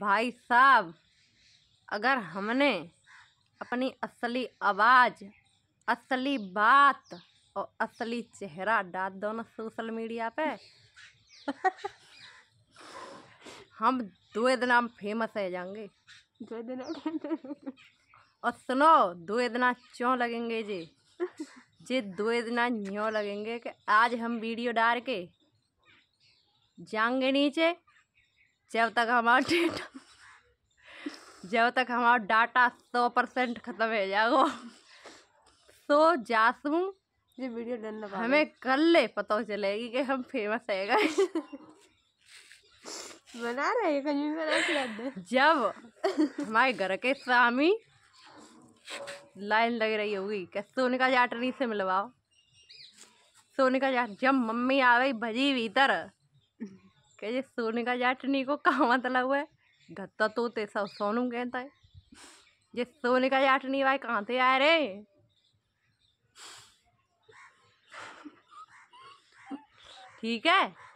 भाई साहब अगर हमने अपनी असली आवाज़ असली बात और असली चेहरा डाल दो ना सोशल मीडिया पे हम दो दिन हम फेमस है जाएंगे दो दिन और सुनो दो दिन क्यों लगेंगे जी जी दो दिन यूँ लगेंगे कि आज हम वीडियो डाल के जाएंगे नीचे जब तक हमारा डेटा जब तक हमारा डाटा सौ परसेंट ख़त्म हो जाएगा तो जासू ये वीडियो डन हमें कल ले पता चलेगी कि हम फेमस है गए बना रहे बना जब हमारे घर के सामी लाइन लग रही होगी कि सोनिका जाटनी से मिलवाओ सोनिका जाट जब मम्मी आ गई भजी भीतर कहे सोने का जाटनी को कहा मतलब है गत्ता तोते सब सोनू कहता है ये सोने का जाटनी भाई कहाँ से आ रहे ठीक है